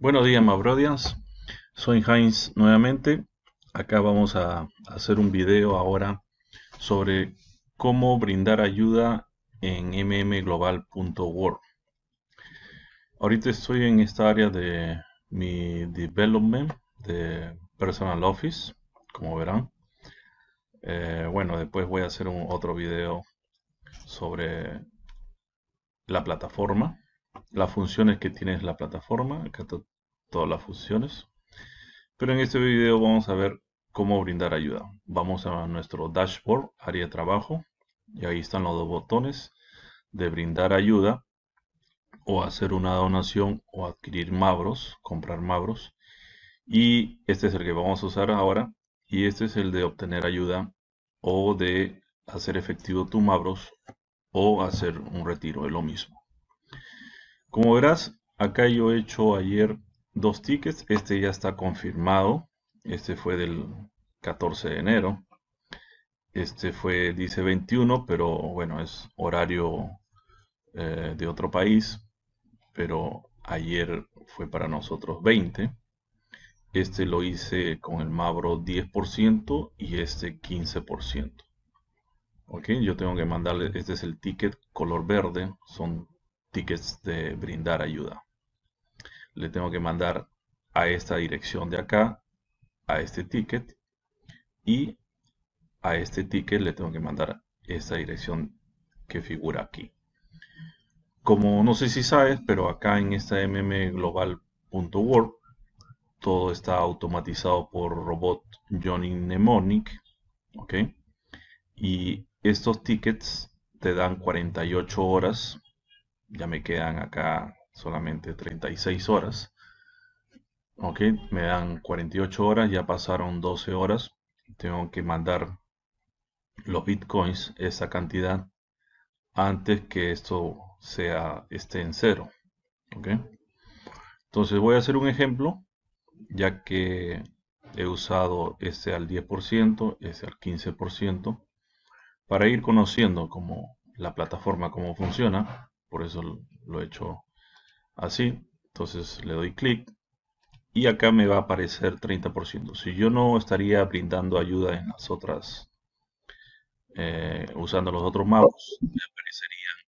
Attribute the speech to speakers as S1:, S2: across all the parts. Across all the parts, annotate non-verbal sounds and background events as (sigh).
S1: Buenos días, brothers. Soy Heinz nuevamente. Acá vamos a hacer un video ahora sobre cómo brindar ayuda en mmglobal.org. Ahorita estoy en esta área de mi development de personal office, como verán. Eh, bueno, después voy a hacer un otro video sobre la plataforma las funciones que tiene la plataforma, acá todas las funciones. Pero en este video vamos a ver cómo brindar ayuda. Vamos a nuestro dashboard, área de trabajo, y ahí están los dos botones de brindar ayuda o hacer una donación o adquirir Mabros, comprar Mabros. Y este es el que vamos a usar ahora y este es el de obtener ayuda o de hacer efectivo tu Mabros o hacer un retiro, es lo mismo. Como verás, acá yo he hecho ayer dos tickets. Este ya está confirmado. Este fue del 14 de enero. Este fue, dice 21, pero bueno, es horario eh, de otro país. Pero ayer fue para nosotros 20. Este lo hice con el Mabro 10% y este 15%. Ok, yo tengo que mandarle, este es el ticket color verde, son tickets de brindar ayuda. Le tengo que mandar a esta dirección de acá, a este ticket, y a este ticket le tengo que mandar esta dirección que figura aquí. Como no sé si sabes, pero acá en esta mmglobal.org todo está automatizado por robot Johnny Mnemonic, ¿ok? Y estos tickets te dan 48 horas ya me quedan acá solamente 36 horas. Ok, me dan 48 horas, ya pasaron 12 horas. Tengo que mandar los bitcoins, esa cantidad, antes que esto sea esté en cero. Ok, entonces voy a hacer un ejemplo, ya que he usado este al 10%, este al 15%, para ir conociendo cómo la plataforma, cómo funciona por eso lo he hecho así entonces le doy clic y acá me va a aparecer 30% si yo no estaría brindando ayuda en las otras eh, usando los otros mavros, me aparecerían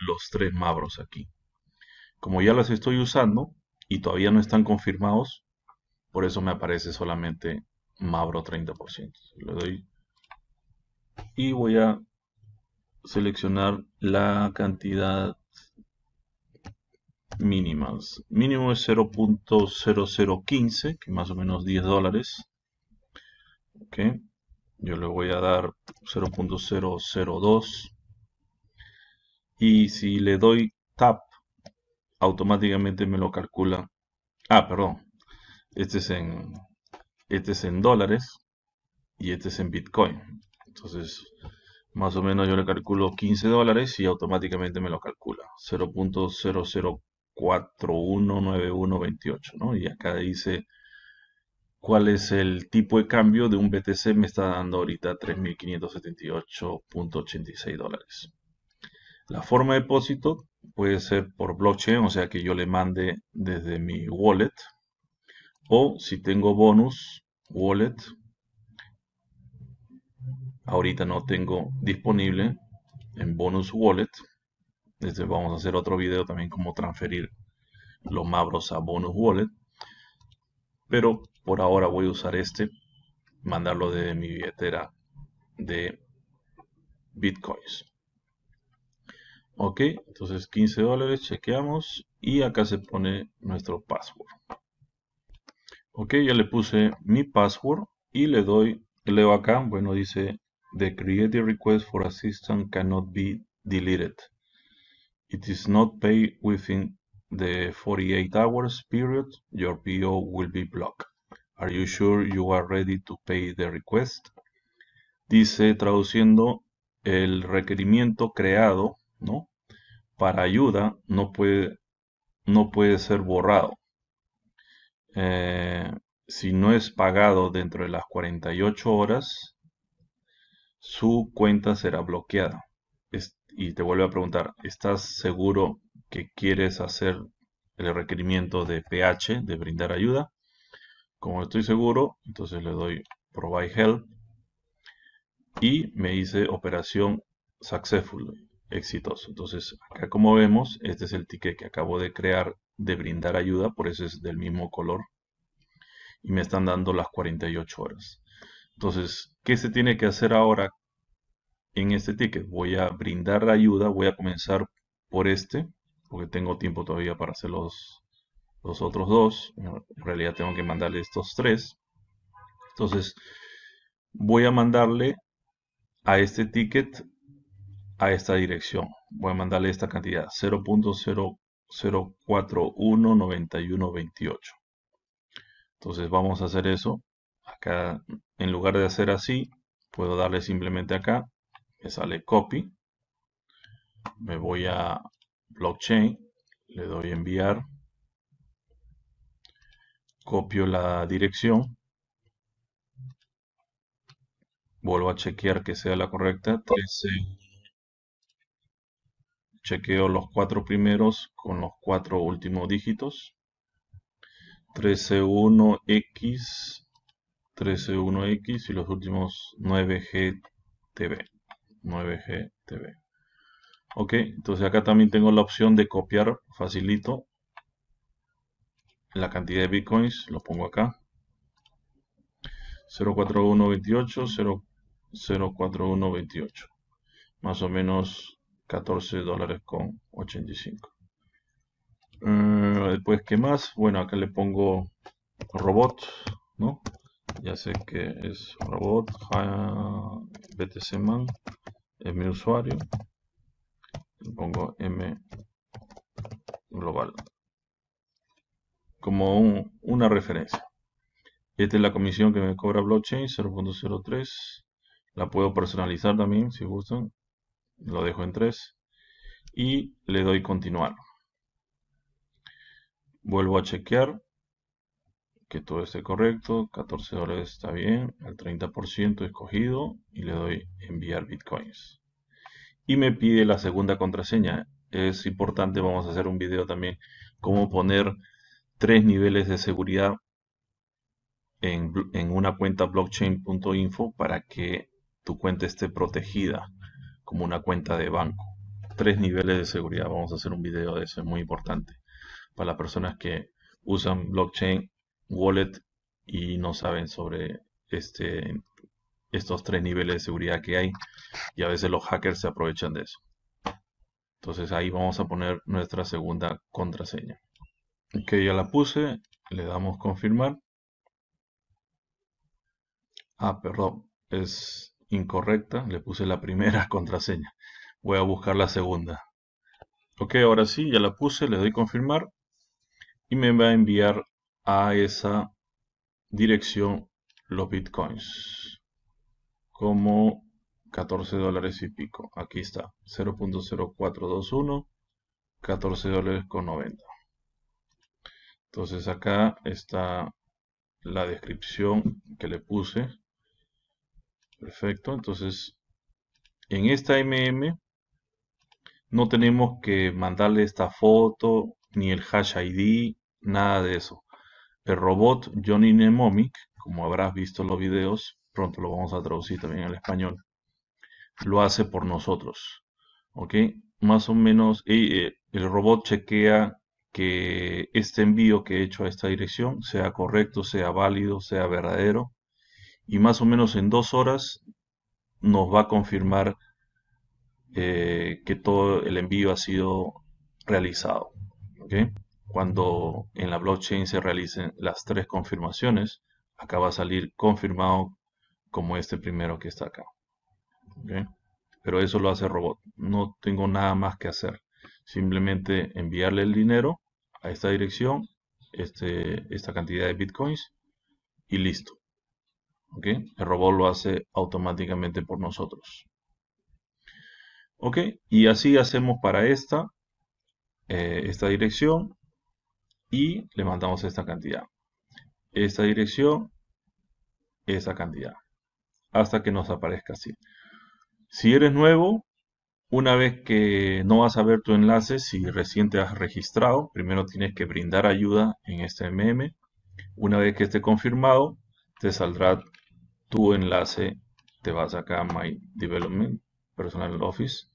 S1: los tres mabros aquí como ya las estoy usando y todavía no están confirmados por eso me aparece solamente Mabro 30%. Le doy y voy a seleccionar la cantidad mínima Mínimo es 0.0015, que más o menos 10 dólares. Yo le voy a dar 0.002. Y si le doy tap, automáticamente me lo calcula. Ah, perdón. Este es en, este es en dólares y este es en Bitcoin. Entonces más o menos yo le calculo 15 dólares y automáticamente me lo calcula. 0.00419128, ¿no? Y acá dice cuál es el tipo de cambio de un BTC. Me está dando ahorita 3.578.86 dólares. La forma de depósito puede ser por blockchain, o sea que yo le mande desde mi wallet. O si tengo bonus wallet, ahorita no tengo disponible en bonus wallet este vamos a hacer otro video también como transferir los mabros a bonus wallet pero por ahora voy a usar este mandarlo de mi billetera de bitcoins ok entonces 15 dólares chequeamos y acá se pone nuestro password ok ya le puse mi password y le doy leo acá bueno dice The created request for assistance cannot be deleted. It is not paid within the 48 hours period, your PO will be blocked. Are you sure you are ready to pay the request? Dice, traduciendo, el requerimiento creado, ¿no? Para ayuda no puede, no puede ser borrado. Eh, si no es pagado dentro de las 48 horas, su cuenta será bloqueada. y te vuelve a preguntar, ¿estás seguro que quieres hacer el requerimiento de PH, de brindar ayuda? Como estoy seguro, entonces le doy Provide Help y me dice operación successful, exitoso. Entonces, acá como vemos, este es el ticket que acabo de crear de brindar ayuda, por eso es del mismo color. Y me están dando las 48 horas. Entonces, ¿qué se tiene que hacer ahora en este ticket? Voy a brindar la ayuda, voy a comenzar por este, porque tengo tiempo todavía para hacer los, otros dos. En realidad tengo que mandarle estos tres. Entonces, voy a mandarle a este ticket a esta dirección. Voy a mandarle esta cantidad, 0.00419128. Entonces vamos a hacer eso. Acá, en lugar de hacer así, puedo darle simplemente acá, me sale copy. Me voy a blockchain, le doy enviar. Copio la dirección. Vuelvo a chequear que sea la correcta. 13. Eh, chequeo los cuatro primeros con los cuatro últimos dígitos. 131X 13.1x y los últimos 9GTB. 9GTB. Ok, entonces acá también tengo la opción de copiar facilito la cantidad de bitcoins. Lo pongo acá. 04128, 04128. Más o menos 14 dólares con 85. Eh, después, ¿qué más? Bueno, acá le pongo robot, ¿no? ya sé que es robot BTC man. es mi usuario le pongo m global como una referencia esta es la comisión que me cobra blockchain 0.03 la puedo personalizar también si gustan lo dejo en 3 y le doy continuar vuelvo a chequear que todo esté correcto, 14 dólares está bien, al 30% escogido y le doy enviar bitcoins. Y me pide la segunda contraseña. Es importante, vamos a hacer un video también, cómo poner tres niveles de seguridad en, en una cuenta blockchain.info para que tu cuenta esté protegida como una cuenta de banco. Tres niveles de seguridad, vamos a hacer un video de eso, es muy importante para las personas que usan blockchain wallet y no saben sobre este, estos tres niveles de seguridad que hay y a veces los hackers se aprovechan de eso. Entonces ahí vamos a poner nuestra segunda contraseña. Ok, ya la puse, le damos confirmar. Ah, perdón, es incorrecta, le puse la primera (laughs) contraseña. Voy a buscar la segunda. Ok, ahora sí, ya la puse, le doy confirmar y me va a enviar a esa dirección los bitcoins como 14 dólares y pico aquí está 0.0421 14 dólares con 90 entonces acá está la descripción que le puse perfecto entonces en esta mm no tenemos que mandarle esta foto ni el hash id nada de eso el robot Johnny Nemomic, como habrás visto en los videos, pronto lo vamos a traducir también al español, lo hace por nosotros. ¿Ok? Más o menos, eh, el robot chequea que este envío que he hecho a esta dirección sea correcto, sea válido, sea verdadero. Y más o menos en dos horas nos va a confirmar eh, que todo el envío ha sido realizado. ¿ok? Cuando en la blockchain se realicen las tres confirmaciones, acá va a salir confirmado como este primero que está acá. Pero eso lo hace el robot. No tengo nada más que hacer. Simplemente enviarle el dinero a esta dirección, este, esta cantidad de bitcoins y listo. El robot lo hace automáticamente por nosotros. ¿Ok? Y así hacemos para esta, eh, esta dirección y le mandamos esta cantidad. Esta dirección, esta cantidad. Hasta que nos aparezca así. Si eres nuevo, una vez que no vas a ver tu enlace, si recién te has registrado, primero tienes que brindar ayuda en este MM. Una vez que esté confirmado, te saldrá tu enlace. Te vas acá a My Development, Personal Office,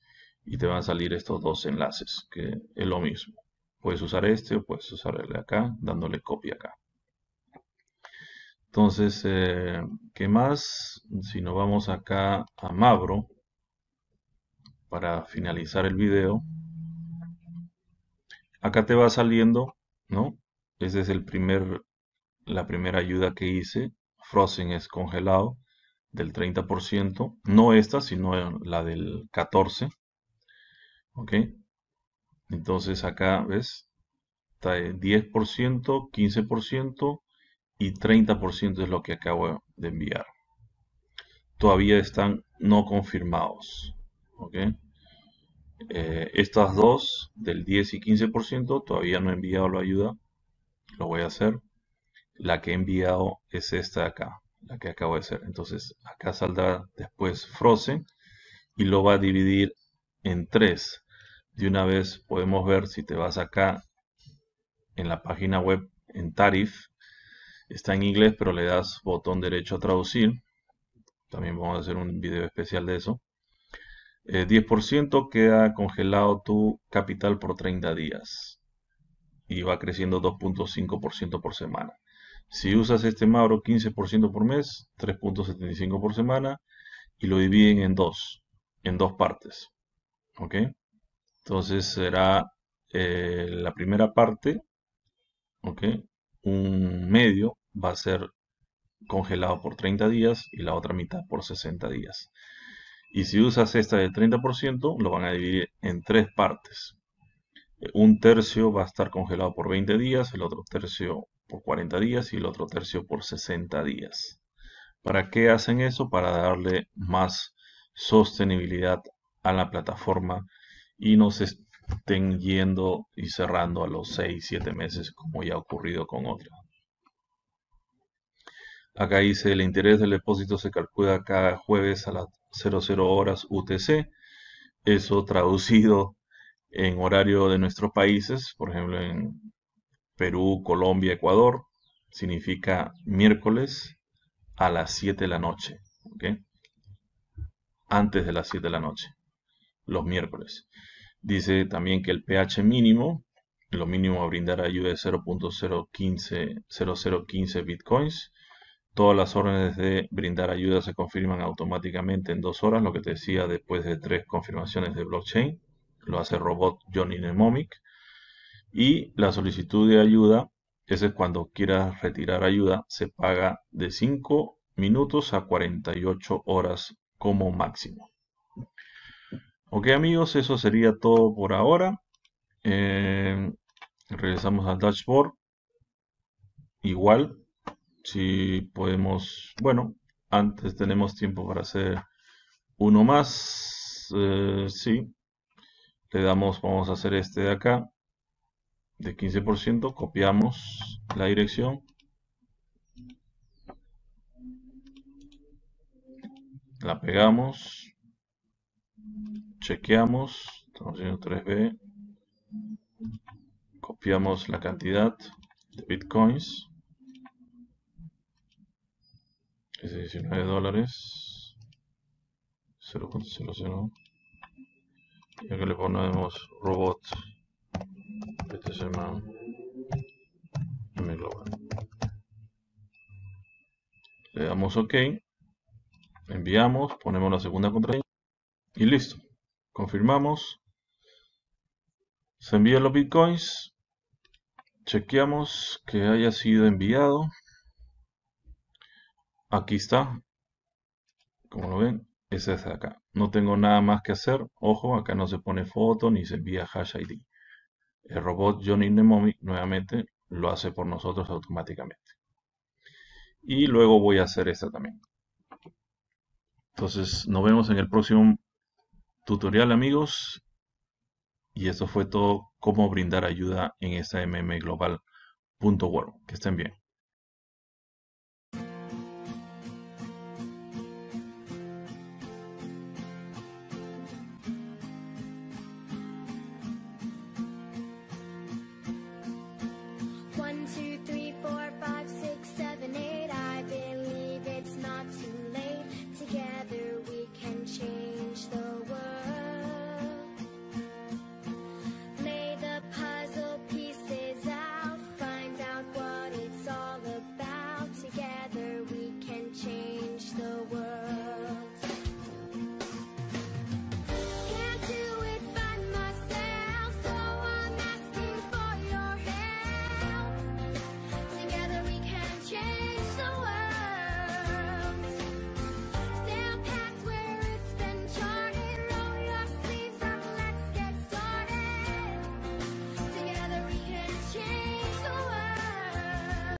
S1: y te van a salir estos dos enlaces, que es lo mismo. Puedes usar este o puedes usar el de acá, dándole copia acá. Entonces, eh, ¿qué más? Si nos vamos acá a Mavro, para finalizar el video, acá te va saliendo, ¿no? Esa es el primer, la primera ayuda que hice. Frozen es congelado del 30%. No esta, sino la del 14%. ¿Ok? Entonces acá, ¿ves? Está el 10%, 15% y 30% es lo que acabo de enviar. Todavía están no confirmados. Eh, estas dos, del 10 y 15%, todavía no he enviado la ayuda. Lo voy a hacer. La que he enviado es esta de acá, la que acabo de hacer. Entonces acá saldrá después Frozen y lo va a dividir en tres de una vez podemos ver si te vas acá en la página web en Tarif, está en inglés pero le das botón derecho a traducir, también vamos a hacer un video especial de eso. 10% eh, queda congelado tu capital por 30 días y va creciendo 2.5% por semana. Si usas este mauro 15% por mes, 3.75 por semana y lo dividen en dos, en dos partes. ¿Ok? Entonces será eh, la primera parte, ¿ok? Un medio va a ser congelado por 30 días y la otra mitad por 60 días. Y si usas esta del 30%, lo van a dividir en tres partes. Un tercio va a estar congelado por 20 días, el otro tercio por 40 días y el otro tercio por 60 días. ¿Para qué hacen eso? Para darle más sostenibilidad a la plataforma y nos estén yendo y cerrando a los 6, 7 meses como ya ha ocurrido con otras. Acá dice el interés del depósito se calcula cada jueves a las 00 horas UTC. Eso traducido en horario de nuestros países, por ejemplo en Perú, Colombia, Ecuador, significa miércoles a las 7 de la noche. Antes de las 7 de la noche los miércoles. Dice también que el pH mínimo, lo mínimo a brindar ayuda de 0.015 bitcoins. Todas las órdenes de brindar ayuda se confirman automáticamente en dos horas, lo que te decía después de tres confirmaciones de blockchain. Lo hace robot Johnny Nemomic Y la solicitud de ayuda, ese es cuando quieras retirar ayuda, se paga de 5 minutos a 48 horas como máximo. Ok amigos, eso sería todo por ahora. Eh, regresamos al dashboard. Igual, si podemos, bueno, antes tenemos tiempo para hacer uno más. Eh, sí, le damos, vamos a hacer este de acá, de 15%, copiamos la dirección. La pegamos, chequeamos, estamos haciendo 3B, copiamos la cantidad de bitcoins, es 19 dólares, 0.00, y acá le ponemos robot, este se llama M Global. Le damos OK, enviamos, ponemos la segunda contraseña y listo confirmamos, se envían los bitcoins, chequeamos que haya sido enviado, aquí está, como lo ven, es de acá, no tengo nada más que hacer, ojo, acá no se pone foto ni se envía hash ID, el robot Johnny Nemomi nuevamente lo hace por nosotros automáticamente. Y luego voy a hacer esta también. Entonces, nos vemos en el próximo tutorial amigos y eso fue todo cómo brindar ayuda en esa Global. Que estén bien.